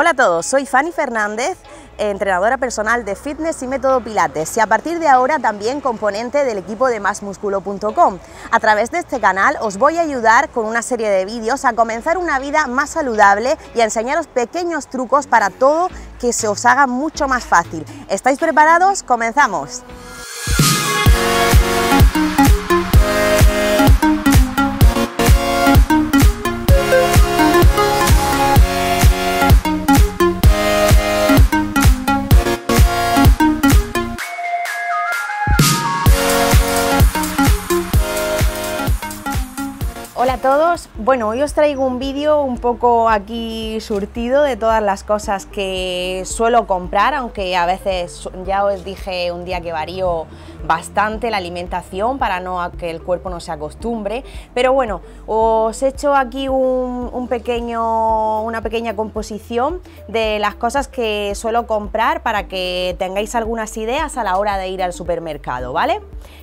Hola a todos, soy Fanny Fernández, entrenadora personal de fitness y método Pilates y a partir de ahora también componente del equipo de masmusculo.com. A través de este canal os voy a ayudar con una serie de vídeos a comenzar una vida más saludable y a enseñaros pequeños trucos para todo que se os haga mucho más fácil. ¿Estáis preparados? ¡Comenzamos! bueno, hoy os traigo un vídeo un poco aquí surtido de todas las cosas que suelo comprar, aunque a veces ya os dije un día que varío bastante la alimentación para no que el cuerpo no se acostumbre, pero bueno, os he hecho aquí un pequeño, una pequeña composición de las cosas que suelo comprar para que tengáis algunas ideas a la hora de ir al supermercado, ¿vale?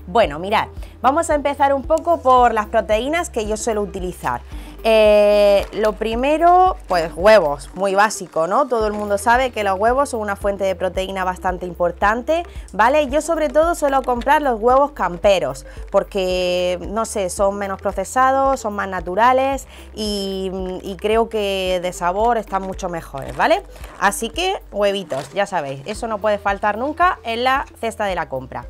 Bueno, mirad, Vamos a empezar un poco por las proteínas que yo suelo utilizar. Eh, lo primero, pues huevos, muy básico, ¿no? Todo el mundo sabe que los huevos son una fuente de proteína bastante importante, ¿vale? Yo sobre todo suelo comprar los huevos camperos, porque, no sé, son menos procesados, son más naturales y, creo que de sabor están mucho mejores, ¿vale? Así que huevitos, ya sabéis, eso no puede faltar nunca en la cesta de la compra.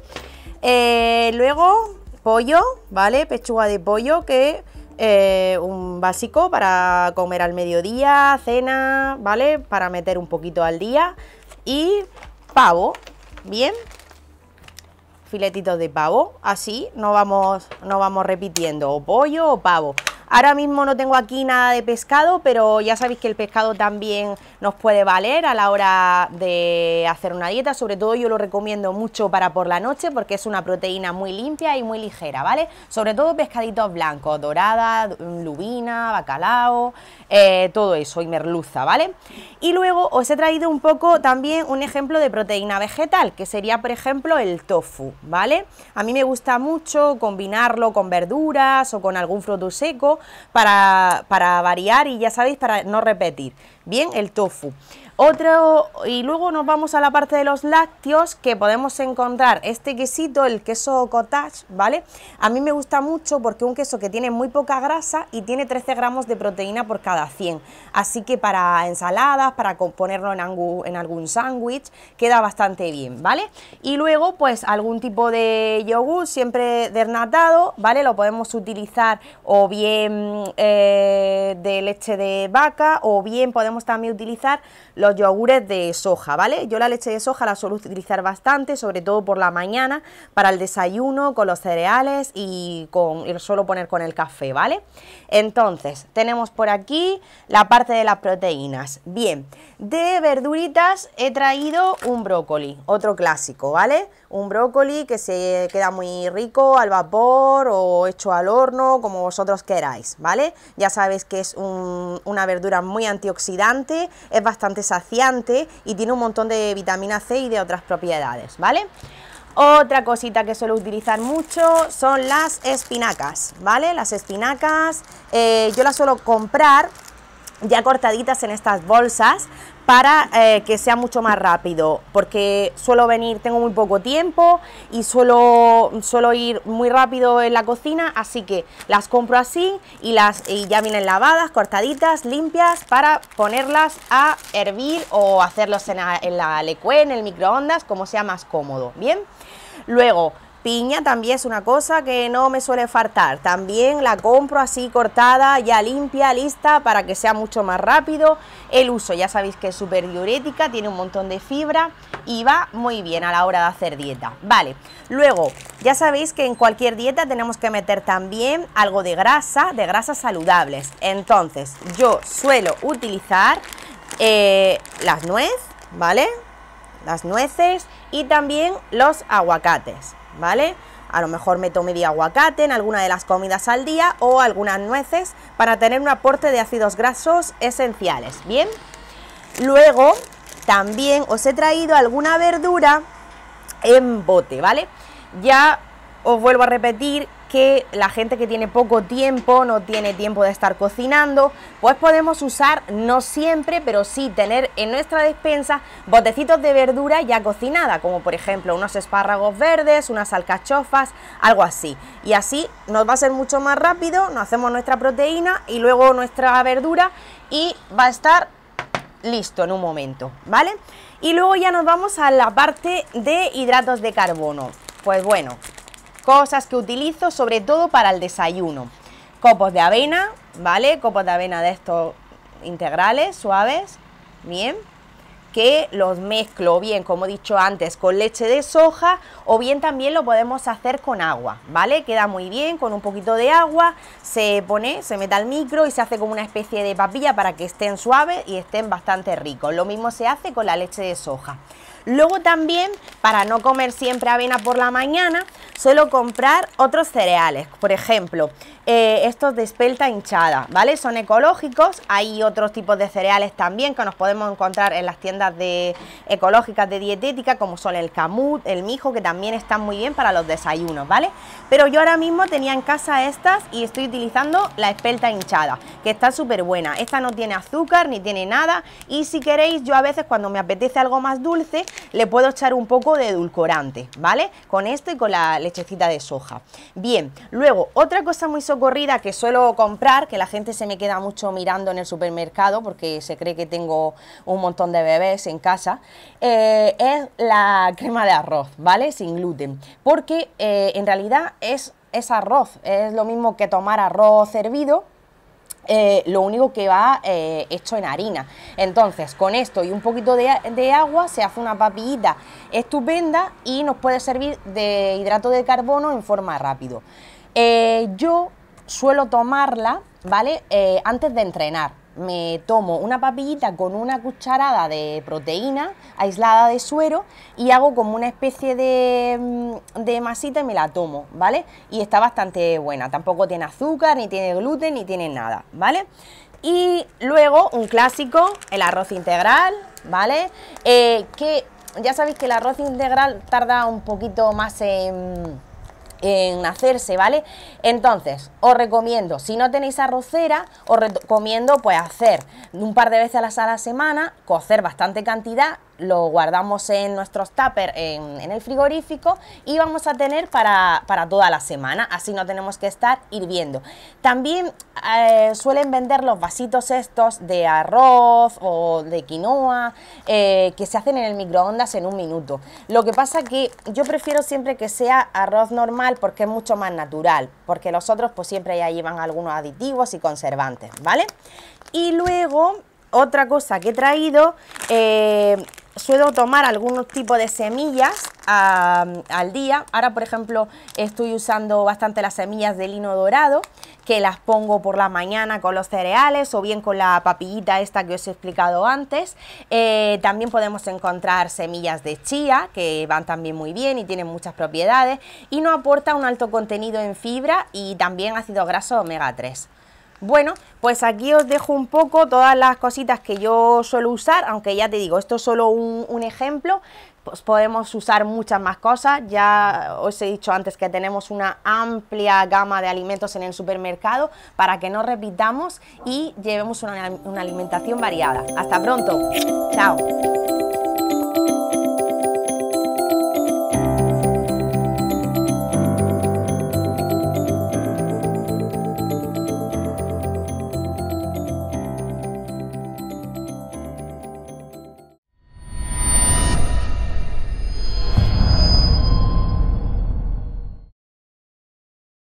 Eh, luego, pollo, ¿vale? Pechuga de pollo, que es eh, un básico para comer al mediodía, cena, ¿vale? Para meter un poquito al día. Y pavo, ¿bien? Filetitos de pavo, así no vamos, no vamos repitiendo, o pollo o pavo. Ahora mismo no tengo aquí nada de pescado, pero ya sabéis que el pescado también nos puede valer a la hora de hacer una dieta. Sobre todo yo lo recomiendo mucho para por la noche porque es una proteína muy limpia y muy ligera, ¿vale? Sobre todo pescaditos blancos, doradas, lubina, bacalao, eh, todo eso y merluza, ¿vale? Y luego os he traído un poco también un ejemplo de proteína vegetal, que sería por ejemplo el tofu, ¿vale? A mí me gusta mucho combinarlo con verduras o con algún fruto seco para, variar y ya sabéis, para no repetir. Bien, el tofu. Otro, y luego nos vamos a la parte de los lácteos que podemos encontrar este quesito, el queso cottage, ¿vale? A mí me gusta mucho porque es un queso que tiene muy poca grasa y tiene 13 gramos de proteína por cada 100. Así que para ensaladas, para ponerlo en, en algún sándwich, queda bastante bien, ¿vale? Y luego, pues algún tipo de yogur, siempre desnatado, ¿vale? Lo podemos utilizar o bien Em, eh, de leche de vaca o bien podemos también utilizar los yogures de soja, ¿vale? Yo la leche de soja la suelo utilizar bastante, sobre todo por la mañana, para el desayuno, con los cereales y con suelo poner con el café, ¿vale? Entonces, tenemos por aquí la parte de las proteínas. Bien, de verduritas he traído un brócoli, otro clásico, ¿vale? un brócoli que se queda muy rico al vapor o hecho al horno, como vosotros queráis, ¿vale? Ya sabéis que es una verdura muy antioxidante, es bastante saciante y tiene un montón de vitamina C y de otras propiedades, ¿vale? Otra cosita que suelo utilizar mucho son las espinacas, ¿vale? Las espinacas eh, yo las suelo comprar ya cortaditas en estas bolsas para eh, que sea mucho más rápido, porque suelo venir, tengo muy poco tiempo y suelo, suelo ir muy rápido en la cocina, así que las compro así y, las, ya vienen lavadas, cortaditas, limpias, para ponerlas a hervir o hacerlos en la, en en el microondas, como sea más cómodo, ¿bien? Luego, Piña también es una cosa que no me suele faltar. También la compro así cortada, ya limpia, lista, para que sea mucho más rápido el uso. Ya sabéis que es súper diurética, tiene un montón de fibra y va muy bien a la hora de hacer dieta. Vale, luego ya sabéis que en cualquier dieta tenemos que meter también algo de grasa, de grasas saludables. Entonces yo suelo utilizar eh, las nuez, ¿vale? Las nueces y también los aguacates. ¿vale? A lo mejor meto medio aguacate en alguna de las comidas al día o algunas nueces para tener un aporte de ácidos grasos esenciales, ¿bien? Luego también os he traído alguna verdura en bote, ¿vale? Ya os vuelvo a repetir que la gente que tiene poco tiempo, no tiene tiempo de estar cocinando, pues podemos usar, no siempre, pero sí tener en nuestra despensa botecitos de verdura ya cocinada, como por ejemplo unos espárragos verdes, unas alcachofas, algo así. Y así nos va a ser mucho más rápido, nos hacemos nuestra proteína y luego nuestra verdura y va a estar listo en un momento, ¿vale? Y luego ya nos vamos a la parte de hidratos de carbono. Pues bueno, cosas que utilizo sobre todo para el desayuno. Copos de avena, ¿vale? Copos de avena de estos integrales, suaves, bien, que los mezclo bien, como he dicho antes, con leche de soja o bien también lo podemos hacer con agua, ¿vale? Queda muy bien con un poquito de agua, se pone, se mete al micro y se hace como una especie de papilla para que estén suaves y estén bastante ricos. Lo mismo se hace con la leche de soja. Luego también, para no comer siempre avena por la mañana, suelo comprar otros cereales, por ejemplo, eh, estos de espelta hinchada, ¿vale? Son ecológicos, hay otros tipos de cereales también que nos podemos encontrar en las tiendas de, ecológicas de dietética, como son el camut, el mijo, que también están muy bien para los desayunos, ¿vale? Pero yo ahora mismo tenía en casa estas y estoy utilizando la espelta hinchada, que está súper buena. Esta no tiene azúcar ni tiene nada y si queréis, yo a veces cuando me apetece algo más dulce, le puedo echar un poco de edulcorante, ¿vale? Con esto y con la lechecita de soja. Bien, luego, otra cosa muy socorrida que suelo comprar, que la gente se me queda mucho mirando en el supermercado porque se cree que tengo un montón de bebés en casa, eh, es la crema de arroz, ¿vale? Sin gluten, porque eh, en realidad es, es arroz, es lo mismo que tomar arroz hervido, eh, lo único que va eh, hecho en harina. Entonces, con esto y un poquito de, agua se hace una papillita estupenda y nos puede servir de hidrato de carbono en forma rápido. Eh, yo suelo tomarla, ¿vale? antes de entrenar me tomo una papillita con una cucharada de proteína aislada de suero y hago como una especie de, mm, de masita y me la tomo, ¿vale? Y está bastante buena, tampoco tiene azúcar, ni tiene gluten, ni tiene nada, ¿vale? Y luego un clásico, el arroz integral, ¿vale? Eh, que ya sabéis que el arroz integral tarda un poquito más en en hacerse, ¿vale? Entonces, os recomiendo, si no tenéis arrocera, os recomiendo pues hacer un par de veces a la, semana, cocer bastante cantidad lo guardamos en nuestros tupper en, el frigorífico y vamos a tener para, toda la semana, así no tenemos que estar hirviendo. También eh, suelen vender los vasitos estos de arroz o de quinoa eh, que se hacen en el microondas en un minuto. Lo que pasa que yo prefiero siempre que sea arroz normal porque es mucho más natural, porque los otros pues siempre ya llevan algunos aditivos y conservantes, ¿vale? Y luego otra cosa que he traído, eh, suelo tomar algunos tipos de semillas al día. Ahora, por ejemplo, estoy usando bastante las semillas de lino dorado, que las pongo por la mañana con los cereales o bien con la papillita esta que os he explicado antes. Eh, también podemos encontrar semillas de chía, que van también muy bien y tienen muchas propiedades, y nos aporta un alto contenido en fibra y también ácido graso omega 3. Bueno, pues aquí os dejo un poco todas las cositas que yo suelo usar, aunque ya te digo, esto es solo un, ejemplo, pues podemos usar muchas más cosas, ya os he dicho antes que tenemos una amplia gama de alimentos en el supermercado para que no repitamos y llevemos una alimentación variada. Hasta pronto, chao.